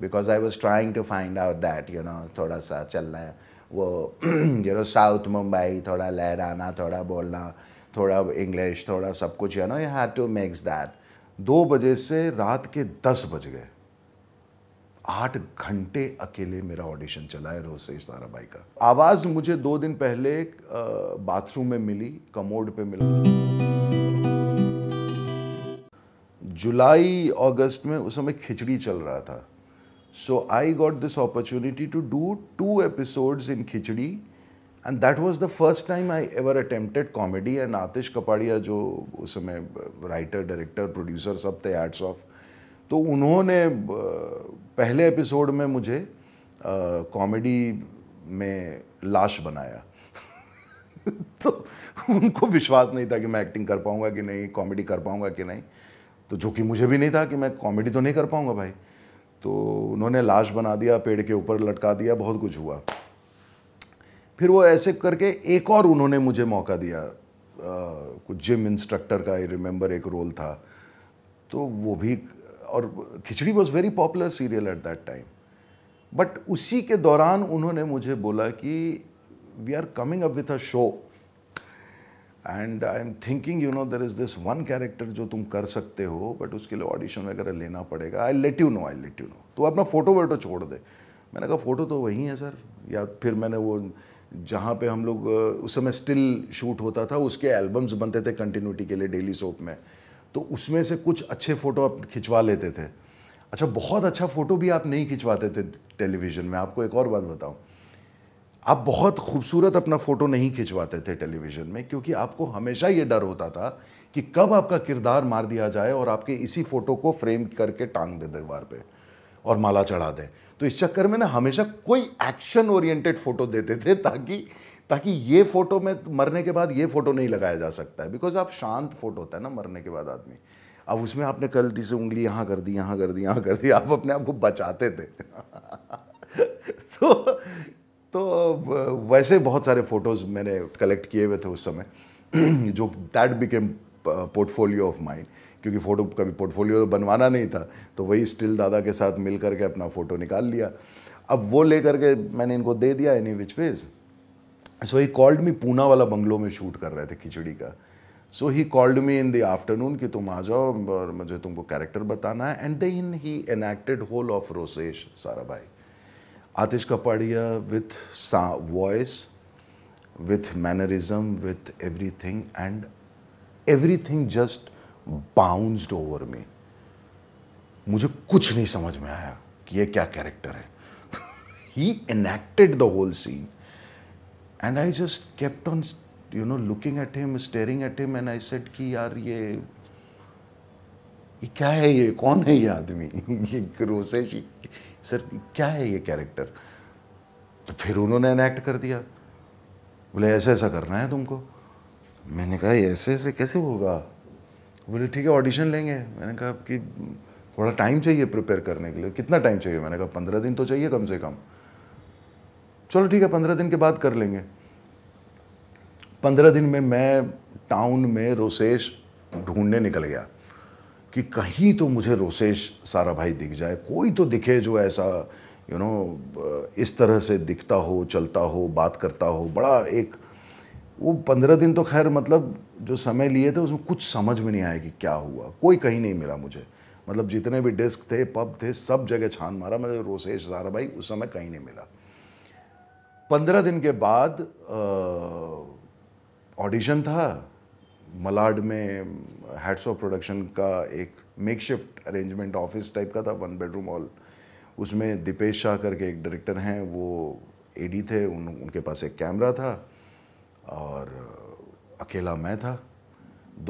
Because I was trying to find out that you know थोड़ा सा चलना है वो यू नो साउथ मुंबई थोड़ा लहराना थोड़ा बोलना थोड़ा इंग्लिश थोड़ा सब कुछ you know you had to makes that दो बजे से रात के दस बज गए आठ घंटे अकेले मेरा ऑडिशन चला है रोज से भाई का आवाज़ मुझे दो दिन पहले बाथरूम में मिली कमोड पे मिला जुलाई अगस्त में उस समय खिचड़ी चल रहा था So I got this opportunity to do two episodes in Khichdi and that was the first time I ever attempted comedy and Atish Kapadia जो उस समय राइटर डायरेक्टर प्रोड्यूसर सब थे एड्स ऑफ तो उन्होंने पहले एपिसोड में मुझे कॉमेडी में लाश बनाया तो उनको विश्वास नहीं था कि मैं एक्टिंग कर पाऊंगा कि नहीं कॉमेडी कर पाऊँगा कि नहीं तो जो कि मुझे भी नहीं था कि मैं कॉमेडी तो नहीं कर पाऊँगा भाई तो उन्होंने लाश बना दिया पेड़ के ऊपर लटका दिया बहुत कुछ हुआ फिर वो ऐसे करके एक और उन्होंने मुझे मौका दिया आ, कुछ जिम इंस्ट्रक्टर का आई रिमेंबर एक रोल था तो वो भी और Khichdi was very popular serial at that time but उसी के दौरान उन्होंने मुझे बोला कि we are coming up with a show and I am thinking you know there is this one character जो तुम कर सकते हो बट उसके लिए ऑडिशन वगैरह लेना पड़ेगा I let you know I let you know तो अपना फ़ोटो वोटो छोड़ दे मैंने कहा फ़ोटो तो वही है सर या फिर मैंने वो जहाँ पे हम लोग उस समय स्टिल शूट होता था उसके एल्बम्स बनते थे कंटिन्यूटी के लिए डेली सोप में तो उसमें से कुछ अच्छे फ़ोटो आप खिंचवा लेते थे अच्छा बहुत अच्छा फ़ोटो भी आप नहीं खिंचवाते थे टेलीविज़न में आपको एक और बात बताऊँ आप बहुत खूबसूरत अपना फ़ोटो नहीं खिंचवाते थे टेलीविज़न में क्योंकि आपको हमेशा ये डर होता था कि कब आपका किरदार मार दिया जाए और आपके इसी फ़ोटो को फ्रेम करके टांग दें दीवार पे और माला चढ़ा दें तो इस चक्कर में ना हमेशा कोई एक्शन ओरिएंटेड फ़ोटो देते थे ताकि ताकि ये फ़ोटो में मरने के बाद ये फ़ोटो नहीं लगाया जा सकता है बिकॉज आप शांत फ़ोटो होता है ना मरने के बाद आदमी अब उसमें आपने गलती से उंगली यहाँ कर दी यहाँ कर दी यहाँ कर दी आप अपने आप को बचाते थे तो तो वैसे बहुत सारे फ़ोटोज़ मैंने कलेक्ट किए हुए थे उस समय जो that became portfolio of mind क्योंकि फ़ोटो कभी पोर्टफोलियो तो बनवाना नहीं था तो वही स्टिल दादा के साथ मिल करके अपना फ़ोटो निकाल लिया अब वो ले करके मैंने इनको दे दिया any which ways so he called me Poona वाला बंगलो में शूट कर रहे थे खिचड़ी का so he called me in the afternoon कि तुम आ जाओ और मुझे तुमको कैरेक्टर बताना है and then he enacted whole of Rosesh Sarabhai Atish Kapadia with सा voice with mannerism with everything and everything just bounced over me मुझे कुछ नहीं समझ में आया कि ये क्या कैरेक्टर है he enacted the whole scene and I just kept on you know looking at him staring at him and I said कि यार ये क्या है ये कौन है ये आदमी ये ग्रोसेशी सर क्या है ये कैरेक्टर तो फिर उन्होंने इनैक्ट कर दिया बोले ऐसा ऐसा करना है तुमको मैंने कहा ऐसे ऐसे कैसे होगा बोले ठीक है ऑडिशन लेंगे मैंने कहा कि थोड़ा टाइम चाहिए प्रिपेयर करने के लिए कितना टाइम चाहिए मैंने कहा पंद्रह दिन तो चाहिए कम से कम चलो ठीक है पंद्रह दिन के बाद कर लेंगे पंद्रह दिन में मैं टाउन में रोसेश ढूंढने निकल गया कि कहीं तो मुझे रोसेश सारा भाई दिख जाए कोई तो दिखे जो ऐसा यू you नो इस तरह से दिखता हो चलता हो बात करता हो बड़ा एक वो पंद्रह दिन तो खैर मतलब जो समय लिए थे उसमें कुछ समझ में नहीं आया कि क्या हुआ कोई कहीं नहीं मिला मुझे मतलब जितने भी डिस्क थे पब थे सब जगह छान मारा मेरे रोसेश सारा भाई उस समय कहीं नहीं मिला पंद्रह दिन के बाद ऑडिशन था मलाड में ऑफ प्रोडक्शन का एक makeshift arrangement office type का था वन बेडरूम हॉल उसमें दीपेश शाह करके एक डायरेक्टर हैं वो एडी थे उन उनके पास एक कैमरा था और अकेला मैं था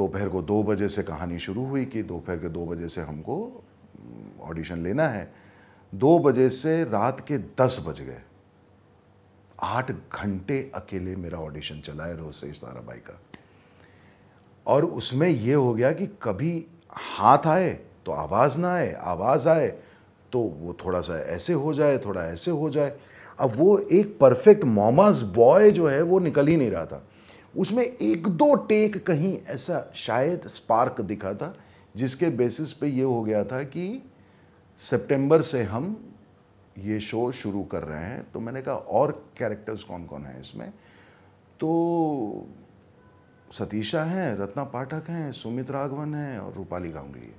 दोपहर को दो बजे से कहानी शुरू हुई कि दोपहर के दो बजे से हमको ऑडिशन लेना है दो बजे से रात के दस बज गए आठ घंटे अकेले मेरा ऑडिशन चला है रोज से तारा भाई का और उसमें ये हो गया कि कभी हाथ आए तो आवाज़ ना आए आवाज़ आए तो वो थोड़ा सा ऐसे हो जाए थोड़ा ऐसे हो जाए अब वो एक परफेक्ट मोमाज बॉय जो है वो निकल ही नहीं रहा था उसमें एक दो टेक कहीं ऐसा शायद स्पार्क दिखा था जिसके बेसिस पे ये हो गया था कि सितंबर से हम ये शो शुरू कर रहे हैं तो मैंने कहा और कैरेक्टर्स कौन कौन हैं इसमें तो सतीशा हैं रत्ना पाठक हैं सुमित राघवन हैं और रूपाली गांगुली है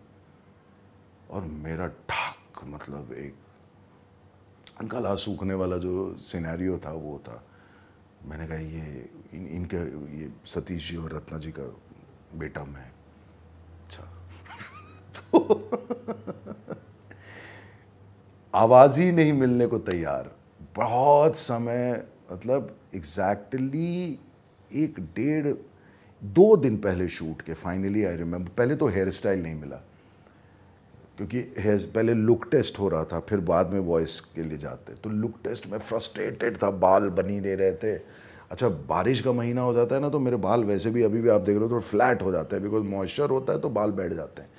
और मेरा ठाक मतलब एक गला सूखने वाला जो सिनेरियो था वो था मैंने कहा ये इन, इनके ये सतीश जी और रत्ना जी का बेटा मैं अच्छा तो आवाज़ ही नहीं मिलने को तैयार बहुत समय मतलब एग्जैक्टली exactly एक डेढ़ दो दिन पहले शूट के फाइनली आई रिमेम्बर पहले तो हेयर स्टाइल नहीं मिला क्योंकि हेयर पहले लुक टेस्ट हो रहा था फिर बाद में वॉइस के लिए जाते तो लुक टेस्ट में फ्रस्ट्रेटेड था बाल बनी नहीं रहे थे अच्छा बारिश का महीना हो जाता है ना तो मेरे बाल वैसे भी अभी भी आप देख रहे हो तो फ्लैट हो जाते हैं बिकॉज मॉइस्चर होता है तो बाल बैठ जाते हैं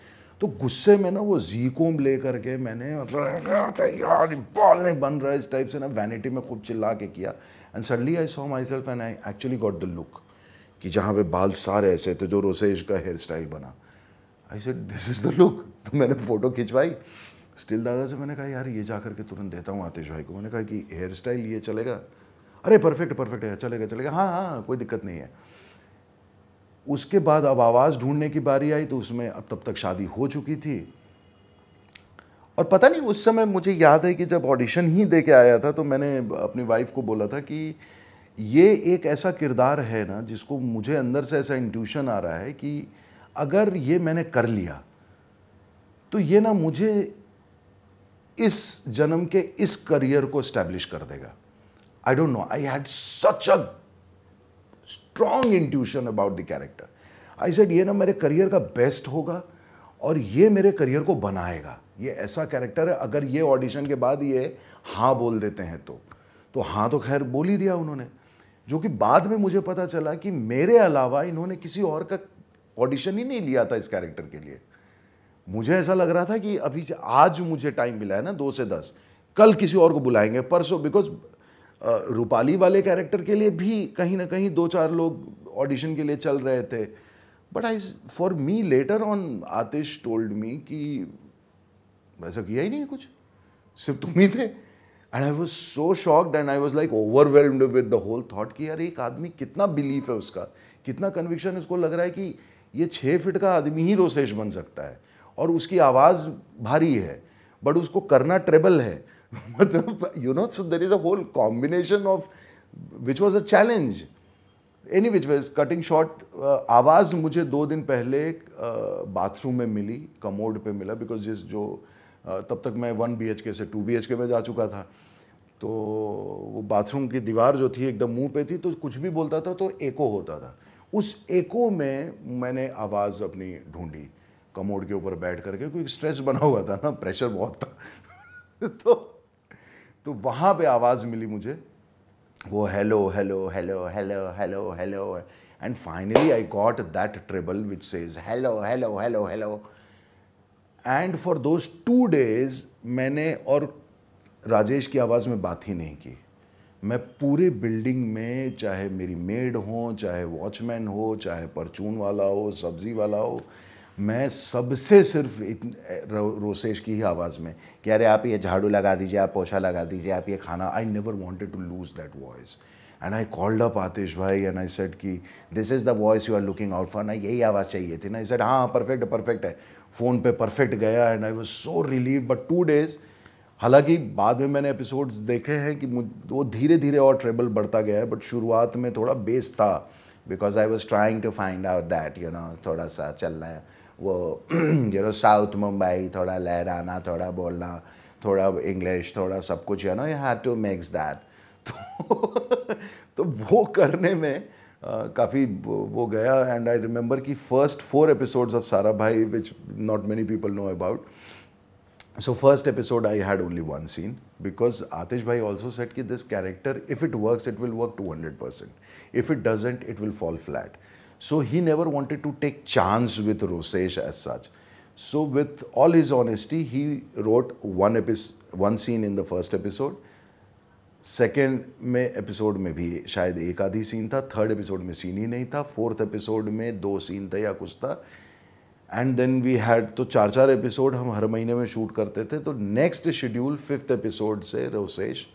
तो गुस्से में ना वो जी कोम ले करके मैंने मतलब यार नहीं बन रहा इस टाइप से ना वैनिटी में खूब चिल्ला के किया and suddenly I saw myself and I actually got the look कि जहाँ पे बाल सारे ऐसे थे जो रोसेज का हेयर स्टाइल बना I said this is the look तो मैंने फ़ोटो खिंचवाई स्टिल दादा से मैंने कहा यार ये जा करके तुरंत देता हूँ आतिश भाई को मैंने कहा कि हेयर स्टाइल ये चलेगा अरे परफेक्ट परफेक्ट है चलेगा चलेगा हाँ, हाँ हाँ कोई दिक्कत नहीं है उसके बाद अब आवाज़ ढूंढने की बारी आई तो उसमें अब तब तक शादी हो चुकी थी और पता नहीं उस समय मुझे याद है कि जब ऑडिशन ही दे के आया था तो मैंने अपनी वाइफ को बोला था कि ये एक ऐसा किरदार है ना जिसको मुझे अंदर से ऐसा इंट्यूशन आ रहा है कि अगर ये मैंने कर लिया तो ये ना मुझे इस जन्म के इस करियर को स्टैब्लिश कर देगा I don't know I had such a strong intuition about the character I said ये ना मेरे करियर का बेस्ट होगा और ये मेरे करियर को बनाएगा ये ऐसा कैरेक्टर है अगर ये ऑडिशन के बाद ये हाँ बोल देते हैं तो तो हाँ तो खैर बोल ही दिया उन्होंने जो कि बाद में मुझे पता चला कि मेरे अलावा इन्होंने किसी और का ऑडिशन ही नहीं लिया था इस कैरेक्टर के लिए मुझे ऐसा लग रहा था कि अभी आज मुझे टाइम मिला है ना दो से दस कल किसी और को बुलाएंगे परसों बिकॉज रूपाली वाले कैरेक्टर के लिए भी कहीं ना कहीं दो चार लोग ऑडिशन के लिए चल रहे थे but I for me later on Atish told me कि वैसा किया ही नहीं है कुछ सिर्फ तुम ही थे and I was so shocked and I was like overwhelmed with the whole thought कि यार एक आदमी कितना बिलीफ है उसका कितना कन्विक्शन उसको लग रहा है कि ये छः फिट का आदमी ही रोसेश बन सकता है और उसकी आवाज़ भारी है बट उसको करना ट्रेबल है मतलब you know so there is a whole combination of which was a challenge any which ways cutting short आवाज़ मुझे दो दिन पहले बाथरूम uh, में मिली कमोड पे मिला बिकॉज जिस जो uh, तब तक मैं वन बी से टू बी में जा चुका था तो वो बाथरूम की दीवार जो थी एकदम मुंह पे थी तो कुछ भी बोलता था तो एको होता था उस एको में मैंने आवाज़ अपनी ढूंढी कमोड के ऊपर बैठ करके क्योंकि स्ट्रेस बना हुआ था ना प्रेशर बहुत था तो तो वहाँ पे आवाज़ मिली मुझे वो hello hello hello hello hello hello and finally I got that treble which says hello hello hello hello and for those two days मैंने और राजेश की आवाज़ में बात ही नहीं की मैं पूरे बिल्डिंग में चाहे मेरी मेड हो चाहे वॉचमैन हो चाहे परचून वाला हो सब्ज़ी वाला हो मैं सबसे सिर्फ रो, रोसेश की ही आवाज़ में कि अरे आप ये झाड़ू लगा दीजिए आप पोछा लगा दीजिए आप ये खाना I never wanted to lose that voice and I called up Atish bhai and I said कि this is the voice you are looking out for ना यही आवाज़ चाहिए थी ना आई सेड हाँ परफेक्ट परफेक्ट है फ़ोन पे परफेक्ट गया and I was so relieved but two days हालांकि बाद में मैंने एपिसोड्स देखे हैं कि वो धीरे धीरे और ट्रेबल बढ़ता गया है बट शुरुआत में थोड़ा बेस था because I was trying to find out that you know थोड़ा सा चलना है वो यू नो साउथ मुंबई थोड़ा लहराना थोड़ा बोलना थोड़ा इंग्लिश थोड़ा सब कुछ you know you have to makes that तो वो करने में काफ़ी वो गया एंड आई रिमेंबर कि first four episodes of Sarabhai which not many people know about so first episode I had only one scene because Atish bhai also said कि this character if it work it will work two hundred percent if it doesn't it will fall flat so he never wanted to take chance with Rosesh as such so with all is honesty he wrote one epis one scene in the first episode second में episode में भी शायद एक आधी scene था third episode में scene ही नहीं था फोर्थ एपिसोड में दो सीन थे या कुछ था एंड देन वी हैड तो चार चार एपिसोड हम हर महीने में शूट करते थे तो नेक्स्ट शेड्यूल फिफ्थ एपिसोड से रोसेश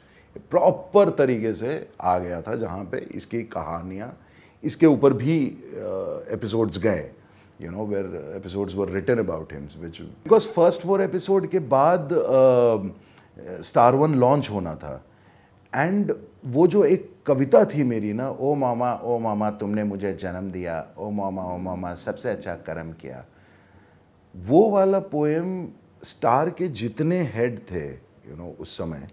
प्रॉपर तरीके से आ गया था जहाँ पे इसकी कहानियाँ इसके ऊपर भी एपिसोड्स गए you know where episodes were written about him which because first four episode के बाद स्टार वन लॉन्च होना था एंड वो जो एक कविता थी मेरी ना ओ मामा ओ मामा तुमने मुझे जन्म दिया ओ मामा ओ मामा सबसे अच्छा कर्म किया वो वाला पोएम स्टार के जितने हेड थे यू you नो know, उस समय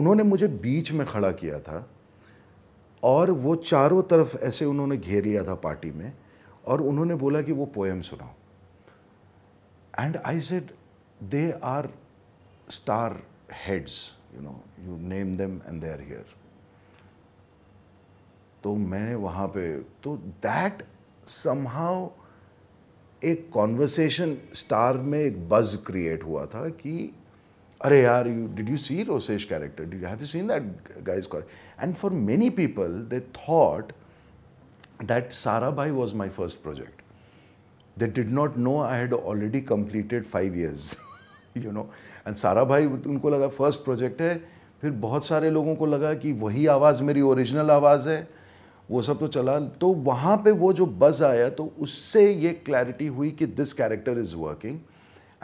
उन्होंने मुझे बीच में खड़ा किया था और वो चारों तरफ ऐसे उन्होंने घेर लिया था पार्टी में और उन्होंने बोला कि वो पोएम सुनाओ and I said they are star heads you know you name them and they are here तो मैंने वहां पे तो दैट समहाउ एक कॉन्वर्सेशन स्टार में एक बज क्रिएट हुआ था कि अरे यार you did you see Rosesh character did you have you seen that guys and for many people they thought that Sarabhai was my first project they did not know I had already completed five years. You know and Sarabhai उनको लगा first project है फिर बहुत सारे लोगों को लगा कि वही आवाज़ मेरी ओरिजिनल आवाज़ है वो सब तो चला तो वहाँ पे वो जो बज़ आया तो उससे ये क्लैरिटी हुई कि this character is working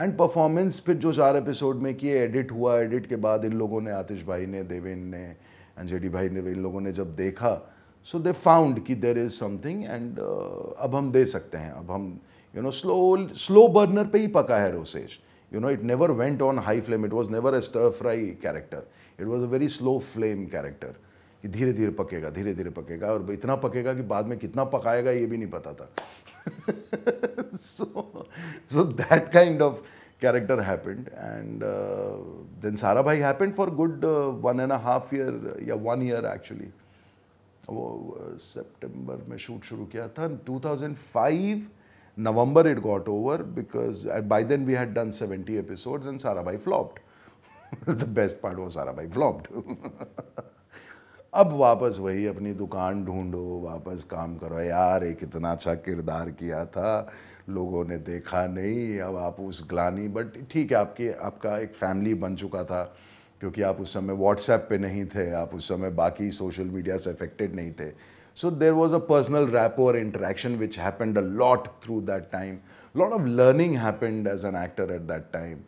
and performance फिर जो चार एपिसोड में किए एडिट हुआ एडिट के बाद इन लोगों ने आतिश भाई ने देवेन ने अंजडी भाई ने इन लोगों ने जब देखा सो दे फाउंड कि देर इज़ समथिंग एंड अब हम दे सकते हैं अब हम you know slow slow burner पे ही पका है Rosesh you know it never went on high flame it was never a stir fry character it was a very slow flame character कि धीरे धीरे पकेगा धीरे धीरे पकेगा और इतना पकेगा कि बाद में कितना पकाएगा ये भी नहीं पता था so so that kind of character happened and then Sarabhai happened for good one and a half year या वन ईयर एक्चुअली वो सेप्टेम्बर में शूट शुरू किया था two thousand five November it got over because uh, by then we had done 70 episodes and Sarabhai flopped. the best part was Sarabhai flopped. अब वापस वही अपनी दुकान ढूंढो वापस काम करो यार एक इतना अच्छा किरदार किया था लोगों ने देखा नहीं अब आप उस ग्लानी बट ठीक है आपके आपका एक फैमिली बन चुका था क्योंकि आप उस समय व्हाट्सएप पे नहीं थे आप उस समय बाकी सोशल मीडिया से अफेक्टेड नहीं थे So there was a personal rapport interaction which happened a lot through that time. A lot of learning happened as an actor at that time.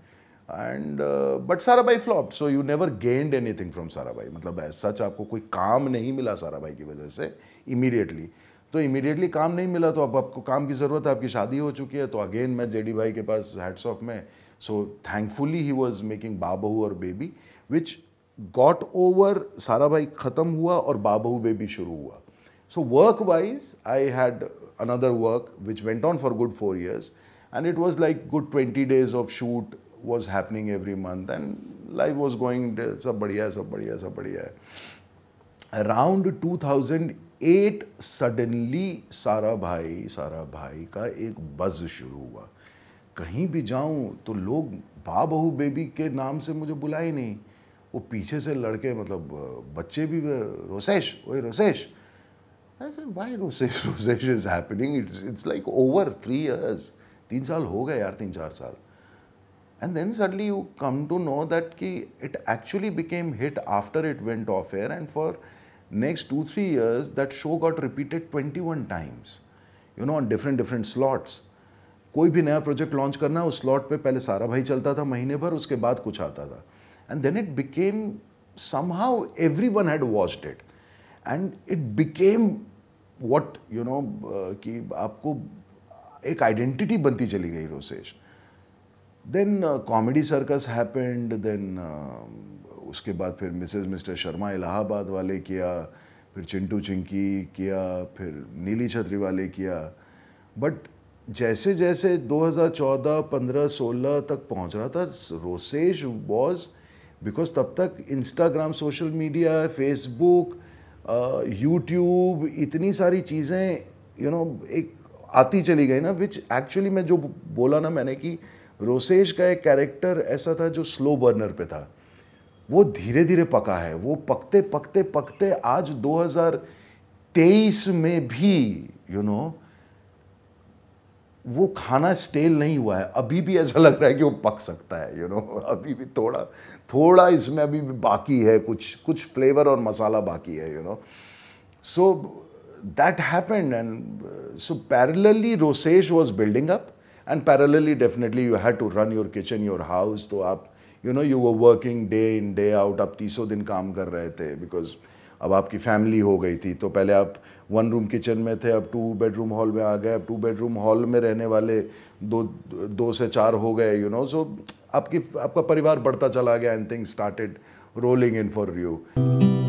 And uh, but Sarabhai flopped, so you never gained anything from Sarabhai. matlab as such aapko koi kaam nahi mila sarabhai ki wajah se immediately. तो immediately काम नहीं मिला तो अब आपको काम की ज़रूरत है आपकी शादी हो चुकी है तो अगेन मैं जेडी भाई के पास हैट्स ऑफ में so thankfully he was making बाबहू और बेबी विच गॉट ओवर सारा भाई ख़त्म हुआ और बाबहू बेबी शुरू हुआ So work-wise, I had another work which went on for good four years, and it was like good 20 days of shoot was happening every month, and life was going सब बढ़िया sab बढ़िया sab बढ़िया है. Around 2008 suddenly सारा भाई सारा भाई का एक बज शुरू हुआ. कहीं भी जाऊं तो लोग बा बहू बेबी के नाम से मुझे बुलाए नहीं वो पीछे से लड़के मतलब बच्चे भी रोसेश वही Rosesh I said, why rose Rosacea is happening. It's, it's like over three years. तीन साल हो गए यार तीन चार साल and then suddenly you come to know that कि it actually became hit after it went off air and for next two three years that show got repeated twenty one times you know on different different slots कोई भी नया project launch करना उस slot पे पहले सारा भाई चलता था महीने भर उसके बाद कुछ आता था and then it became somehow everyone had watched it and it became what you know कि आपको एक आइडेंटिटी बनती चली गई Rosesh then comedy circus happened then उसके बाद फिर मिसेज मिस्टर शर्मा इलाहाबाद वाले किया फिर चिंटू चिंकी किया फिर नीली छतरी वाले किया बट जैसे जैसे 2014, 15, 16 तक पहुंच रहा था रोसेज वॉज बिकॉज तब तक Instagram social media Facebook YouTube इतनी सारी चीज़ें यू नो एक आती चली गई ना विच एक्चुअली मैं जो बोला ना मैंने कि रोसेश का एक कैरेक्टर ऐसा था जो स्लो बर्नर पे था वो धीरे धीरे पका है वो पकते पकते पकते आज 2023 में भी यू you नो know, वो खाना स्टेल नहीं हुआ है अभी भी ऐसा लग रहा है कि वो पक सकता है यू you नो know? अभी भी थोड़ा थोड़ा इसमें अभी भी बाकी है कुछ कुछ फ्लेवर और मसाला बाकी है you know so that happened and so parallelly Rosesh was building up and parallelly definitely you had to run your kitchen your house तो आप you know you were working day in day out आप तीसों दिन काम कर रहे थे because अब आपकी फैमिली हो गई थी तो पहले आप वन रूम किचन में थे अब टू बेडरूम हॉल में आ गए अब टू बेडरूम हॉल में रहने वाले दो दो से चार हो गए यू नो सो आपकी आपका परिवार बढ़ता चला गया and thing started rolling in for you